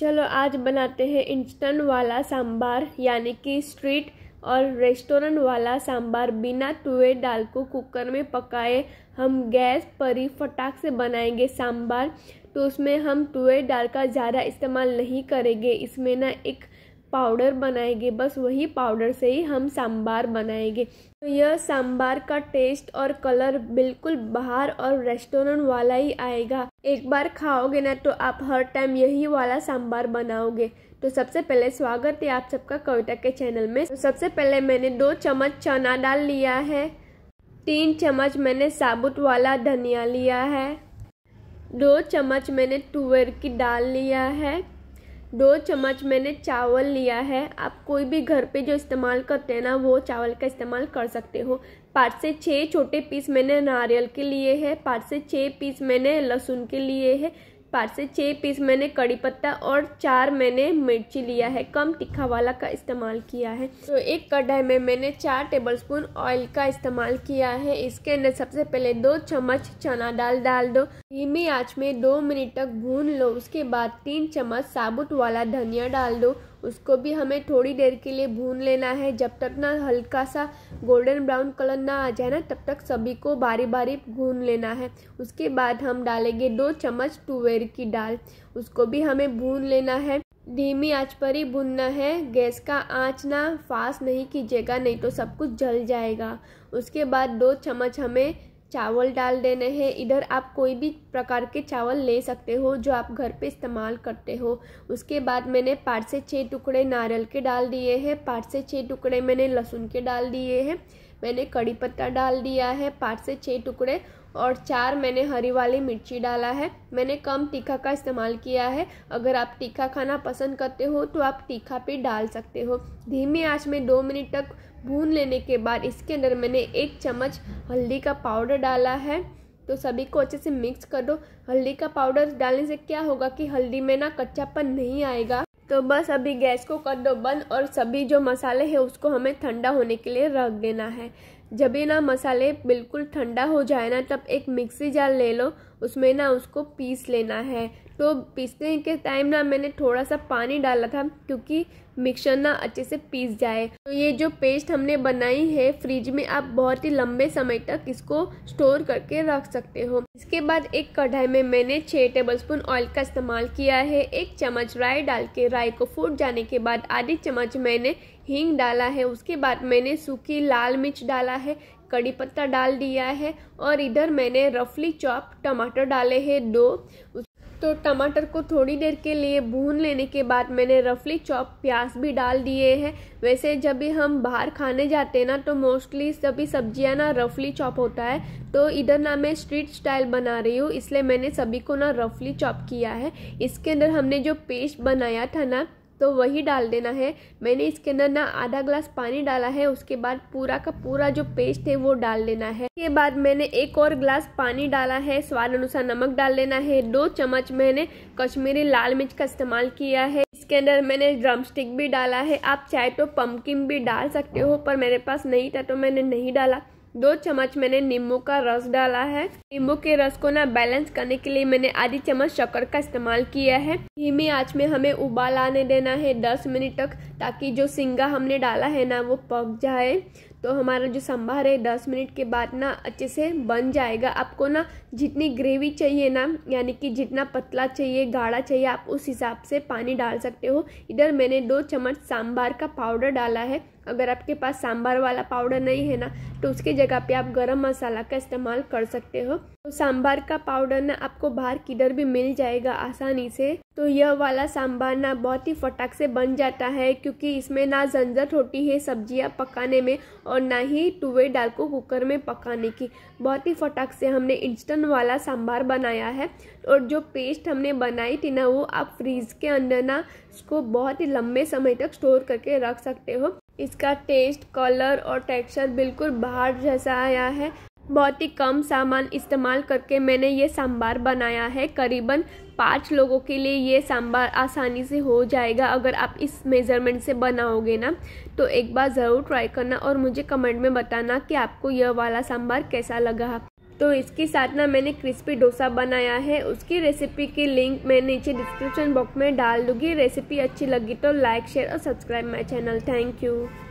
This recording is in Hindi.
चलो आज बनाते हैं इंस्टेंट वाला सांबार यानी कि स्ट्रीट और रेस्टोरेंट वाला सांबार बिना तुए दाल को कुकर में पकाए हम गैस पर ही फटाक से बनाएंगे सांबार तो उसमें हम तुए दाल का ज़्यादा इस्तेमाल नहीं करेंगे इसमें ना एक पाउडर बनाएंगे बस वही पाउडर से ही हम सांबार बनाएंगे तो यह सांबार का टेस्ट और कलर बिल्कुल बाहर और रेस्टोरेंट वाला ही आएगा एक बार खाओगे ना तो आप हर टाइम यही वाला सांबार बनाओगे तो सबसे पहले स्वागत है आप सबका कविता के चैनल में तो सबसे पहले मैंने दो चम्मच चना डाल लिया है तीन चम्मच मैंने साबुत वाला धनिया लिया है दो चम्मच मैंने तुअर की डाल लिया है दो चम्मच मैंने चावल लिया है आप कोई भी घर पे जो इस्तेमाल करते हैं ना वो चावल का इस्तेमाल कर सकते हो पाँच से छः छोटे पीस मैंने नारियल के लिए है पाँच से छः पीस मैंने लहसुन के लिए है पाँच से छः पीस मैंने कड़ी पत्ता और चार मैंने मिर्ची लिया है कम तीखा वाला का इस्तेमाल किया है तो एक कढ़ाई में मैंने चार टेबलस्पून ऑयल का इस्तेमाल किया है इसके अंदर सबसे पहले दो चम्मच चना दाल डाल दो धीमी आँच में दो मिनट तक भून लो उसके बाद तीन चम्मच साबुत वाला धनिया डाल दो उसको भी हमें थोड़ी देर के लिए भून लेना है जब तक ना हल्का सा गोल्डन ब्राउन कलर ना आ जाए ना तब तक सभी को बारी बारी भून लेना है उसके बाद हम डालेंगे दो चम्मच टूवेर की दाल उसको भी हमें भून लेना है धीमी आँच पर ही भूनना है गैस का आँच ना फास्ट नहीं कीजिएगा नहीं तो सब कुछ जल जाएगा उसके बाद दो चम्मच हमें चावल डाल देने हैं इधर आप कोई भी प्रकार के चावल ले सकते हो जो आप घर पे इस्तेमाल करते हो उसके बाद मैंने पाँच से छः टुकड़े नारियल के डाल दिए हैं पाँच से छः टुकड़े मैंने लहसुन के डाल दिए हैं मैंने कड़ी पत्ता डाल दिया है पाँच से छः टुकड़े और चार मैंने हरी वाली मिर्ची डाला है मैंने कम तीखा का इस्तेमाल किया है अगर आप तीखा खाना पसंद करते हो तो आप तीखा भी डाल सकते हो धीमी आंच में दो मिनट तक भून लेने के बाद इसके अंदर मैंने एक चम्मच हल्दी का पाउडर डाला है तो सभी को अच्छे से मिक्स कर दो हल्दी का पाउडर डालने से क्या होगा कि हल्दी में ना कच्चापन नहीं आएगा तो बस अभी गैस को कर दो बंद और सभी जो मसाले हैं उसको हमें ठंडा होने के लिए रख देना है जब ये ना मसाले बिल्कुल ठंडा हो जाए ना तब एक मिक्सी जार ले लो उसमें ना उसको पीस लेना है तो पीसने के टाइम ना मैंने थोड़ा सा पानी डाला था क्योंकि मिक्सर ना अच्छे से पीस जाए तो ये जो पेस्ट हमने बनाई है फ्रिज में आप बहुत ही लंबे समय तक इसको स्टोर करके रख सकते हो इसके बाद एक कढ़ाई में मैंने छः टेबलस्पून ऑयल का इस्तेमाल किया है एक चम्मच राय डाल के राय को फूट जाने के बाद आधी चम्मच मैंने हींग डाला है उसके बाद मैंने सूखी लाल मिर्च डाला है कड़ी पत्ता डाल दिया है और इधर मैंने रफली चॉप टमाटर डाले हैं दो तो टमाटर को थोड़ी देर के लिए भून लेने के बाद मैंने रफली चॉप प्याज भी डाल दिए हैं वैसे जब भी हम बाहर खाने जाते हैं ना तो मोस्टली सभी सब्जियां ना रफली चॉप होता है तो इधर ना मैं स्ट्रीट स्टाइल बना रही हूँ इसलिए मैंने सभी को ना रफली चॉप किया है इसके अंदर हमने जो पेस्ट बनाया था ना तो वही डाल देना है मैंने इसके अंदर ना आधा ग्लास पानी डाला है उसके बाद पूरा का पूरा जो पेस्ट है वो डाल देना है इसके बाद मैंने एक और ग्लास पानी डाला है स्वाद अनुसार नमक डाल देना है दो चम्मच मैंने कश्मीरी लाल मिर्च का इस्तेमाल किया है इसके अंदर मैंने ड्रम स्टिक भी डाला है आप चाहे तो पम्पकिन भी डाल सकते हो पर मेरे पास नहीं था तो मैंने नहीं डाला दो चम्मच मैंने नींबू का रस डाला है नींबू के रस को ना बैलेंस करने के लिए मैंने आधी चम्मच शक्कर का इस्तेमाल किया है धीमी आंच में हमें उबाल आने देना है दस मिनट तक ताकि जो सिंगा हमने डाला है ना वो पक जाए तो हमारा जो सांभर है दस मिनट के बाद ना अच्छे से बन जाएगा आपको ना जितनी ग्रेवी चाहिए ना यानी कि जितना पतला चाहिए गाढ़ा चाहिए आप उस हिसाब से पानी डाल सकते हो इधर मैंने दो चम्मच सांभर का पाउडर डाला है अगर आपके पास सांभर वाला पाउडर नहीं है ना तो उसके जगह पे आप गरम मसाला का इस्तेमाल कर सकते हो तो सांभर का पाउडर ना आपको बाहर किधर भी मिल जाएगा आसानी से तो यह वाला सांभार ना बहुत ही फटाक से बन जाता है क्योंकि इसमें ना झंझट होती है सब्जियां पकाने में और ना ही टुवे डाल को कुकर में पकाने की बहुत ही फटाक से हमने इंस्टेंट वाला सांभार बनाया है और जो पेस्ट हमने बनाई थी ना वो आप फ्रीज के अंदर ना इसको बहुत ही लंबे समय तक स्टोर करके रख सकते हो इसका टेस्ट कलर और टेक्सचर बिल्कुल बाहर जैसा आया है बहुत ही कम सामान इस्तेमाल करके मैंने ये सांबार बनाया है करीबन पाँच लोगों के लिए ये सांबार आसानी से हो जाएगा अगर आप इस मेज़रमेंट से बनाओगे ना तो एक बार ज़रूर ट्राई करना और मुझे कमेंट में बताना कि आपको यह वाला सांबार कैसा लगा तो इसके साथ ना मैंने क्रिस्पी डोसा बनाया है उसकी रेसिपी की लिंक मैं नीचे डिस्क्रिप्शन बॉक्स में डाल दूँगी रेसिपी अच्छी लगी तो लाइक शेयर और subscribe my channel thank you